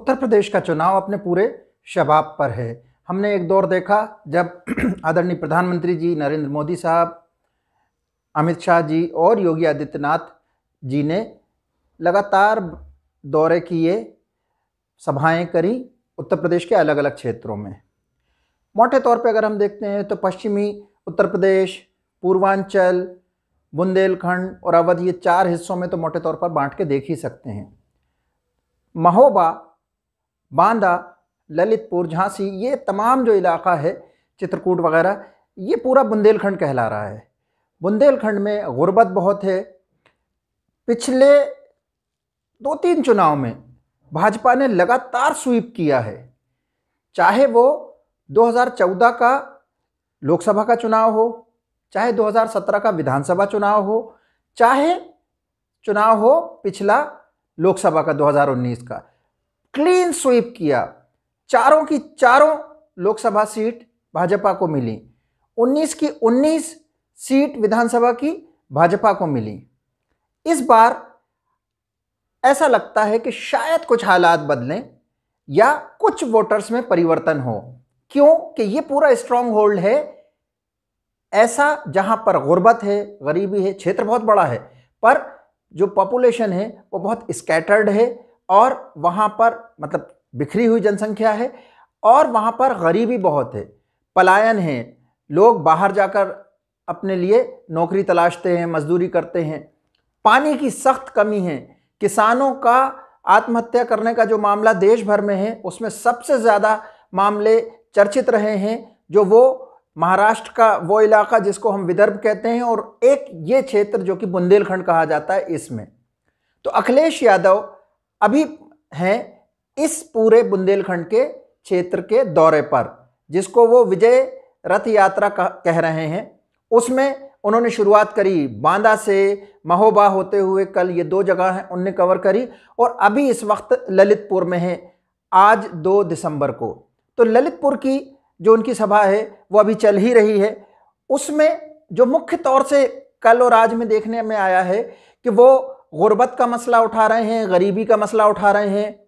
उत्तर प्रदेश का चुनाव अपने पूरे शबाब पर है हमने एक दौर देखा जब आदरणीय प्रधानमंत्री जी नरेंद्र मोदी साहब अमित शाह जी और योगी आदित्यनाथ जी ने लगातार दौरे किए सभाएं करी उत्तर प्रदेश के अलग अलग क्षेत्रों में मोटे तौर पर अगर हम देखते हैं तो पश्चिमी उत्तर प्रदेश पूर्वांचल बुंदेलखंड और अवध ये चार हिस्सों में तो मोटे तौर पर बांट के देख ही सकते हैं महोबा बांदा ललितपुर झांसी ये तमाम जो इलाका है चित्रकूट वगैरह ये पूरा बुंदेलखंड कहला रहा है बुंदेलखंड में गुर्बत बहुत है पिछले दो तीन चुनाव में भाजपा ने लगातार स्वीप किया है चाहे वो 2014 का लोकसभा का चुनाव हो चाहे 2017 का विधानसभा चुनाव हो चाहे चुनाव हो पिछला लोकसभा का 2019 का क्लीन स्वीप किया चारों की चारों लोकसभा सीट भाजपा को मिली 19 की 19 सीट विधानसभा की भाजपा को मिली इस बार ऐसा लगता है कि शायद कुछ हालात बदलें या कुछ वोटर्स में परिवर्तन हो क्योंकि ये पूरा स्ट्रांग होल्ड है ऐसा जहां पर गुर्बत है गरीबी है क्षेत्र बहुत बड़ा है पर जो पॉपुलेशन है वो बहुत स्कैटर्ड है और वहाँ पर मतलब बिखरी हुई जनसंख्या है और वहाँ पर गरीबी बहुत है पलायन है लोग बाहर जाकर अपने लिए नौकरी तलाशते हैं मजदूरी करते हैं पानी की सख्त कमी है किसानों का आत्महत्या करने का जो मामला देश भर में है उसमें सबसे ज़्यादा मामले चर्चित रहे हैं जो वो महाराष्ट्र का वो इलाका जिसको हम विदर्भ कहते हैं और एक ये क्षेत्र जो कि बुंदेलखंड कहा जाता है इसमें तो अखिलेश यादव अभी हैं इस पूरे बुंदेलखंड के क्षेत्र के दौरे पर जिसको वो विजय रथ यात्रा कह रहे हैं उसमें उन्होंने शुरुआत करी बांदा से महोबा होते हुए कल ये दो जगह हैं उनने कवर करी और अभी इस वक्त ललितपुर में है आज दो दिसंबर को तो ललितपुर की जो उनकी सभा है वो अभी चल ही रही है उसमें जो मुख्य तौर से कल और आज में देखने में आया है कि वो गुर्बत का मसला उठा रहे हैं गरीबी का मसला उठा रहे हैं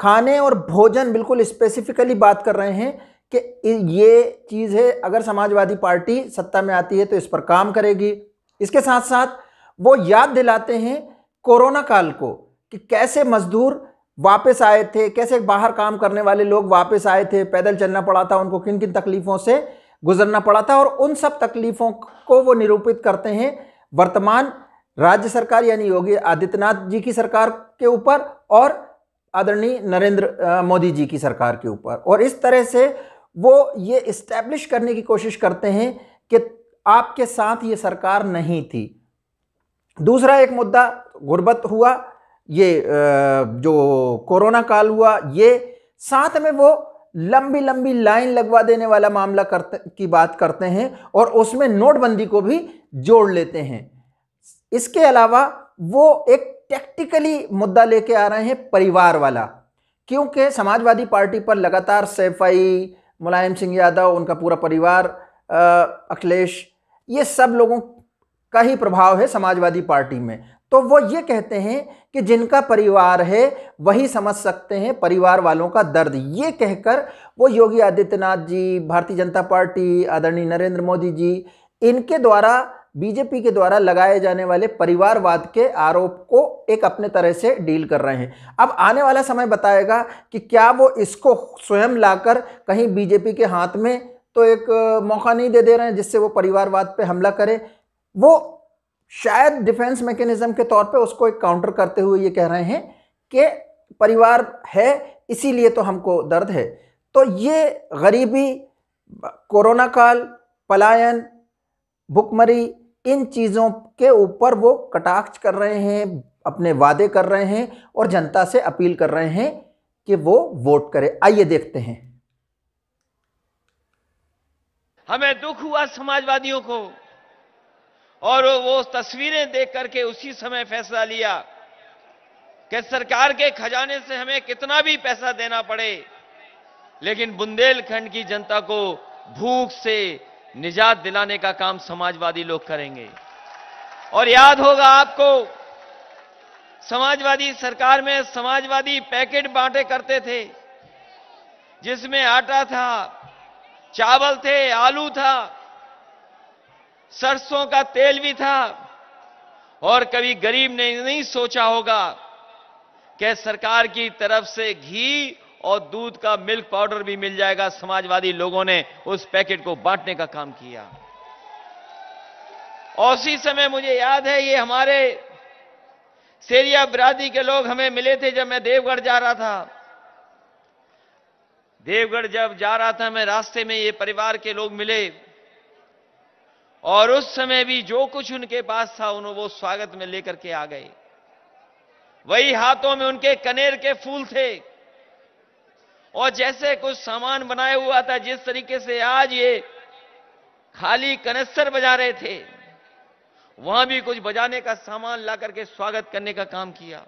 खाने और भोजन बिल्कुल स्पेसिफिकली बात कर रहे हैं कि ये चीज़ है अगर समाजवादी पार्टी सत्ता में आती है तो इस पर काम करेगी इसके साथ साथ वो याद दिलाते हैं कोरोना काल को कि कैसे मजदूर वापस आए थे कैसे बाहर काम करने वाले लोग वापस आए थे पैदल चलना पड़ा था उनको किन किन तकलीफ़ों से गुजरना पड़ा था और उन सब तकलीफ़ों को वो निरूपित करते हैं वर्तमान राज्य सरकार यानी योगी आदित्यनाथ जी की सरकार के ऊपर और आदरणीय नरेंद्र मोदी जी की सरकार के ऊपर और इस तरह से वो ये इस्टेब्लिश करने की कोशिश करते हैं कि आपके साथ ये सरकार नहीं थी दूसरा एक मुद्दा गुर्बत हुआ ये जो कोरोना काल हुआ ये साथ में वो लंबी लंबी लाइन लगवा देने वाला मामला करते की बात करते हैं और उसमें नोटबंदी को भी जोड़ लेते हैं इसके अलावा वो एक टेक्टिकली मुद्दा लेके आ रहे हैं परिवार वाला क्योंकि समाजवादी पार्टी पर लगातार सैफाई मुलायम सिंह यादव उनका पूरा परिवार अखिलेश ये सब लोगों का ही प्रभाव है समाजवादी पार्टी में तो वो ये कहते हैं कि जिनका परिवार है वही समझ सकते हैं परिवार वालों का दर्द ये कहकर वो योगी आदित्यनाथ जी भारतीय जनता पार्टी आदरणीय नरेंद्र मोदी जी इनके द्वारा बीजेपी के द्वारा लगाए जाने वाले परिवारवाद के आरोप को एक अपने तरह से डील कर रहे हैं अब आने वाला समय बताएगा कि क्या वो इसको स्वयं लाकर कहीं बीजेपी के हाथ में तो एक मौका नहीं दे दे रहे हैं जिससे वो परिवारवाद पे हमला करे वो शायद डिफेंस मैकेनिज्म के तौर पे उसको एक काउंटर करते हुए ये कह रहे हैं कि परिवार है इसीलिए तो हमको दर्द है तो ये गरीबी कोरोना काल पलायन भुखमरी इन चीज़ों के ऊपर वो कटाक्ष कर रहे हैं अपने वादे कर रहे हैं और जनता से अपील कर रहे हैं कि वो वोट करे आइए देखते हैं हमें दुख हुआ समाजवादियों को और वो तस्वीरें देख करके उसी समय फैसला लिया कि सरकार के खजाने से हमें कितना भी पैसा देना पड़े लेकिन बुंदेलखंड की जनता को भूख से निजात दिलाने का काम समाजवादी लोग करेंगे और याद होगा आपको समाजवादी सरकार में समाजवादी पैकेट बांटे करते थे जिसमें आटा था चावल थे आलू था सरसों का तेल भी था और कभी गरीब ने नहीं सोचा होगा कि सरकार की तरफ से घी और दूध का मिल्क पाउडर भी मिल जाएगा समाजवादी लोगों ने उस पैकेट को बांटने का काम किया और उसी समय मुझे याद है ये हमारे सेरिया बिरादरी के लोग हमें मिले थे जब मैं देवगढ़ जा रहा था देवगढ़ जब जा रहा था मैं रास्ते में ये परिवार के लोग मिले और उस समय भी जो कुछ उनके पास था उन्होंने वो स्वागत में लेकर के आ गए वही हाथों में उनके कनेर के फूल थे और जैसे कुछ सामान बनाया हुआ था जिस तरीके से आज ये खाली कनस्तर बजा रहे थे वहां भी कुछ बजाने का सामान ला करके स्वागत करने का काम किया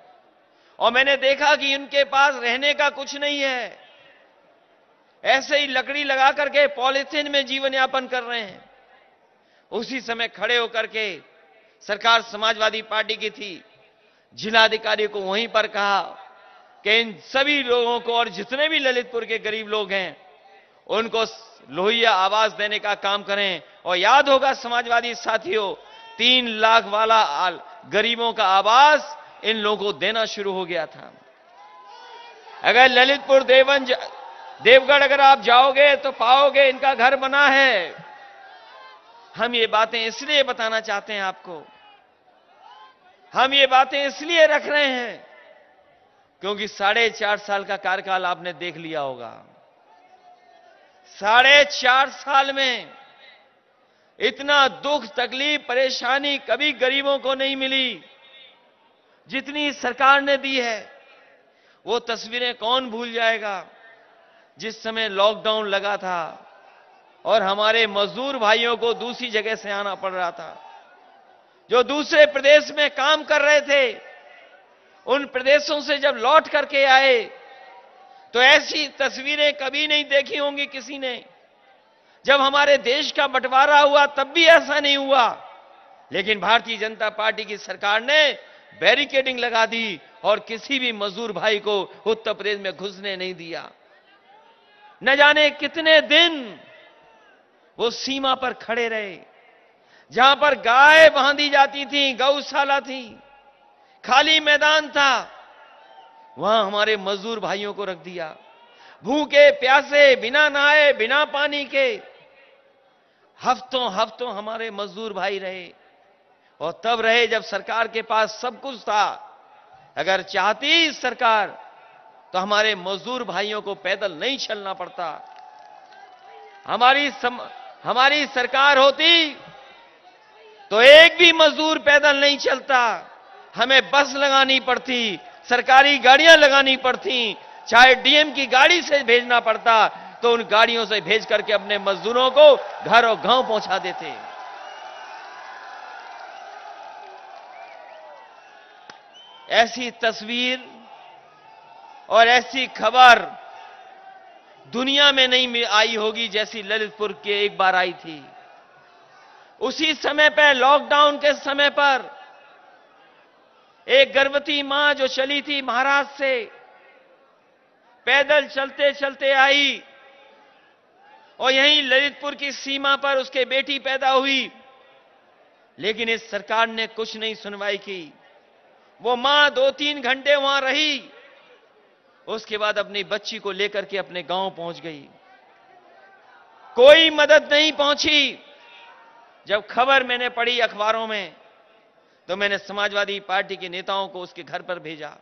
और मैंने देखा कि उनके पास रहने का कुछ नहीं है ऐसे ही लकड़ी लगा करके पॉलिथिन में जीवन यापन कर रहे हैं उसी समय खड़े होकर के सरकार समाजवादी पार्टी की थी जिलाधिकारी को वहीं पर कहा कि इन सभी लोगों को और जितने भी ललितपुर के गरीब लोग हैं उनको लोहिया आवाज देने का काम करें और याद होगा समाजवादी साथियों तीन लाख वाला गरीबों का आवाज इन लोगों को देना शुरू हो गया था अगर ललितपुर देवन देवगढ़ अगर आप जाओगे तो पाओगे इनका घर बना है हम ये बातें इसलिए बताना चाहते हैं आपको हम ये बातें इसलिए रख रहे हैं क्योंकि साढ़े चार साल का कार्यकाल आपने देख लिया होगा साढ़े चार साल में इतना दुख तकलीफ परेशानी कभी गरीबों को नहीं मिली जितनी सरकार ने दी है वो तस्वीरें कौन भूल जाएगा जिस समय लॉकडाउन लगा था और हमारे मजदूर भाइयों को दूसरी जगह से आना पड़ रहा था जो दूसरे प्रदेश में काम कर रहे थे उन प्रदेशों से जब लौट करके आए तो ऐसी तस्वीरें कभी नहीं देखी होंगी किसी ने जब हमारे देश का बंटवारा हुआ तब भी ऐसा नहीं हुआ लेकिन भारतीय जनता पार्टी की सरकार ने बैरिकेडिंग लगा दी और किसी भी मजदूर भाई को उत्तर प्रदेश में घुसने नहीं दिया न जाने कितने दिन वो सीमा पर खड़े रहे जहां पर गाय बांधी जाती थी गौशाला थी खाली मैदान था वहां हमारे मजदूर भाइयों को रख दिया भूखे प्यासे बिना नहाए बिना पानी के हफ्तों हफ्तों हमारे मजदूर भाई रहे और तब रहे जब सरकार के पास सब कुछ था अगर चाहती सरकार तो हमारे मजदूर भाइयों को पैदल नहीं चलना पड़ता हमारी सम, हमारी सरकार होती तो एक भी मजदूर पैदल नहीं चलता हमें बस लगानी पड़ती सरकारी गाड़ियां लगानी पड़ती चाहे डीएम की गाड़ी से भेजना पड़ता तो उन गाड़ियों से भेज करके अपने मजदूरों को घर और गांव पहुंचा देते ऐसी तस्वीर और ऐसी खबर दुनिया में नहीं आई होगी जैसी ललितपुर के एक बार आई थी उसी समय पर लॉकडाउन के समय पर एक गर्भवती मां जो चली थी महाराष्ट्र से पैदल चलते चलते आई और यहीं ललितपुर की सीमा पर उसके बेटी पैदा हुई लेकिन इस सरकार ने कुछ नहीं सुनवाई की वो मां दो तीन घंटे वहां रही उसके बाद अपनी बच्ची को लेकर के अपने गांव पहुंच गई कोई मदद नहीं पहुंची जब खबर मैंने पढ़ी अखबारों में तो मैंने समाजवादी पार्टी के नेताओं को उसके घर पर भेजा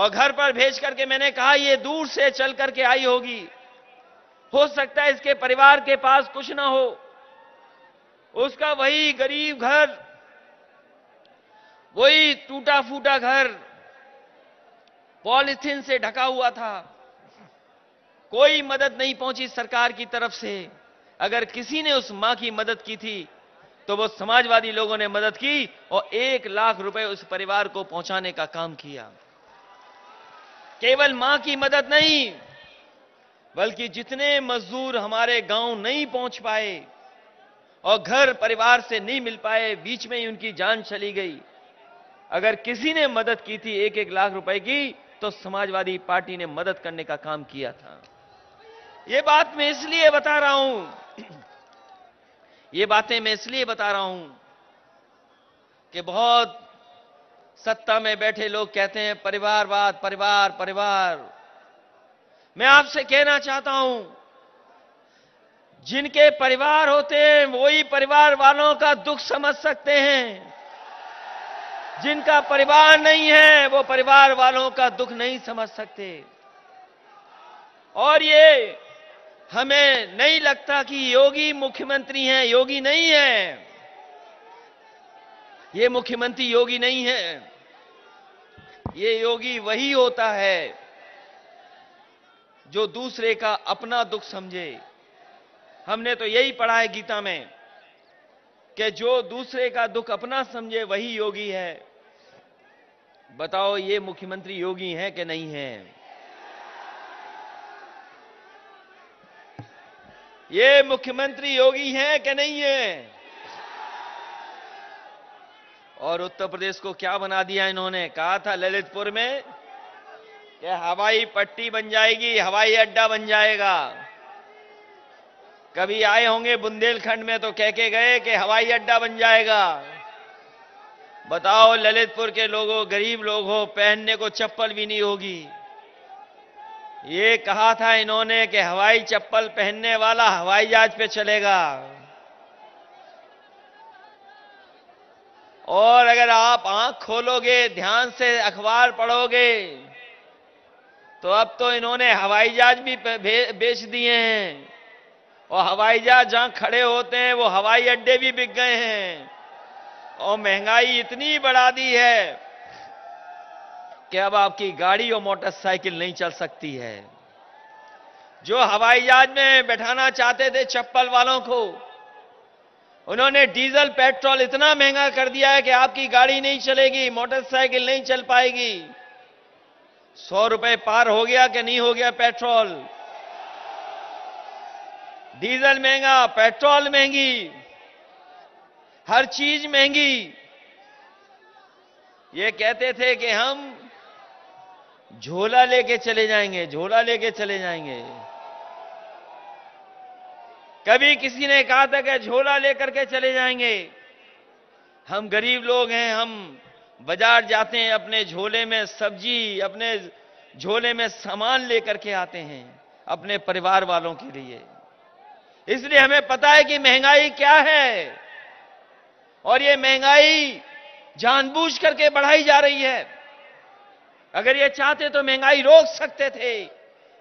और घर पर भेज करके मैंने कहा यह दूर से चल करके आई होगी हो सकता है इसके परिवार के पास कुछ ना हो उसका वही गरीब घर वही टूटा फूटा घर पॉलिथीन से ढका हुआ था कोई मदद नहीं पहुंची सरकार की तरफ से अगर किसी ने उस मां की मदद की थी तो वो समाजवादी लोगों ने मदद की और एक लाख रुपए उस परिवार को पहुंचाने का काम किया केवल मां की मदद नहीं बल्कि जितने मजदूर हमारे गांव नहीं पहुंच पाए और घर परिवार से नहीं मिल पाए बीच में ही उनकी जान चली गई अगर किसी ने मदद की थी एक एक लाख रुपए की तो समाजवादी पार्टी ने मदद करने का काम किया था यह बात मैं इसलिए बता रहा हूं ये बातें मैं इसलिए बता रहा हूं कि बहुत सत्ता में बैठे लोग कहते हैं परिवारवाद परिवार परिवार मैं आपसे कहना चाहता हूं जिनके परिवार होते हैं वही परिवार वालों का दुख समझ सकते हैं जिनका परिवार नहीं है वो परिवार वालों का दुख नहीं समझ सकते और ये हमें नहीं लगता कि योगी मुख्यमंत्री हैं योगी नहीं है ये मुख्यमंत्री योगी नहीं है ये योगी वही होता है जो दूसरे का अपना दुख समझे हमने तो यही पढ़ा है गीता में कि जो दूसरे का दुख अपना समझे वही योगी है बताओ ये मुख्यमंत्री योगी हैं कि नहीं हैं ये मुख्यमंत्री योगी हैं कि नहीं है और उत्तर प्रदेश को क्या बना दिया इन्होंने कहा था ललितपुर में कि हवाई पट्टी बन जाएगी हवाई अड्डा बन जाएगा कभी आए होंगे बुंदेलखंड में तो कह के गए कि हवाई अड्डा बन जाएगा बताओ ललितपुर के लोगों गरीब लोग हो पहनने को चप्पल भी नहीं होगी ये कहा था इन्होंने कि हवाई चप्पल पहनने वाला हवाई जहाज पे चलेगा और अगर आप आंख खोलोगे ध्यान से अखबार पढ़ोगे तो अब तो इन्होंने हवाई जहाज भी बेच दिए हैं और हवाई जहाज जहां खड़े होते हैं वो हवाई अड्डे भी बिक गए हैं और महंगाई इतनी बढ़ा दी है कि अब आपकी गाड़ी और मोटरसाइकिल नहीं चल सकती है जो हवाई जहाज में बैठाना चाहते थे चप्पल वालों को उन्होंने डीजल पेट्रोल इतना महंगा कर दिया है कि आपकी गाड़ी नहीं चलेगी मोटरसाइकिल नहीं चल पाएगी सौ रुपए पार हो गया कि नहीं हो गया पेट्रोल डीजल महंगा पेट्रोल महंगी हर चीज महंगी ये कहते थे कि हम झोला लेके चले जाएंगे झोला लेके चले जाएंगे कभी किसी ने कहा था कि झोला लेकर के चले जाएंगे हम गरीब लोग हैं हम बाजार जाते हैं अपने झोले में सब्जी अपने झोले में सामान लेकर के आते हैं अपने परिवार वालों के लिए इसलिए हमें पता है कि महंगाई क्या है और ये महंगाई जानबूझ करके बढ़ाई जा रही है अगर ये चाहते तो महंगाई रोक सकते थे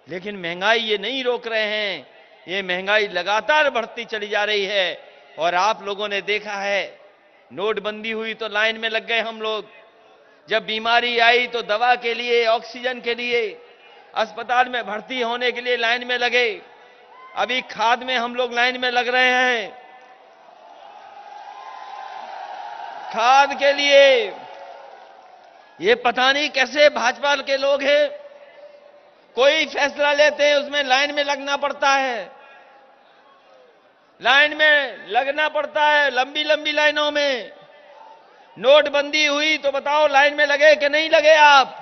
लेकिन महंगाई ये नहीं रोक रहे हैं ये महंगाई लगातार बढ़ती चली जा रही है और आप लोगों ने देखा है नोटबंदी हुई तो लाइन में लग गए हम लोग जब बीमारी आई तो दवा के लिए ऑक्सीजन के लिए अस्पताल में भर्ती होने के लिए लाइन में लगे अभी खाद में हम लोग लाइन में लग रहे हैं खाद के लिए ये पता नहीं कैसे भाजपा के लोग हैं कोई फैसला लेते हैं उसमें लाइन में लगना पड़ता है लाइन में लगना पड़ता है लंबी लंबी लाइनों में नोटबंदी हुई तो बताओ लाइन में लगे कि नहीं लगे आप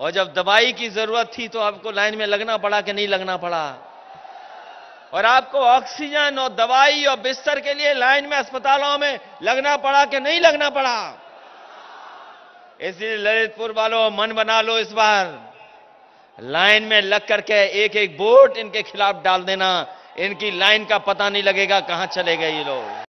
और जब दवाई की जरूरत थी तो आपको लाइन में लगना पड़ा कि नहीं लगना पड़ा और आपको ऑक्सीजन और दवाई और बिस्तर के लिए लाइन में अस्पतालों में लगना पड़ा कि नहीं लगना पड़ा इसलिए ललितपुर वालों मन बना लो इस बार लाइन में लग करके एक एक वोट इनके खिलाफ डाल देना इनकी लाइन का पता नहीं लगेगा कहां चले गए ये लोग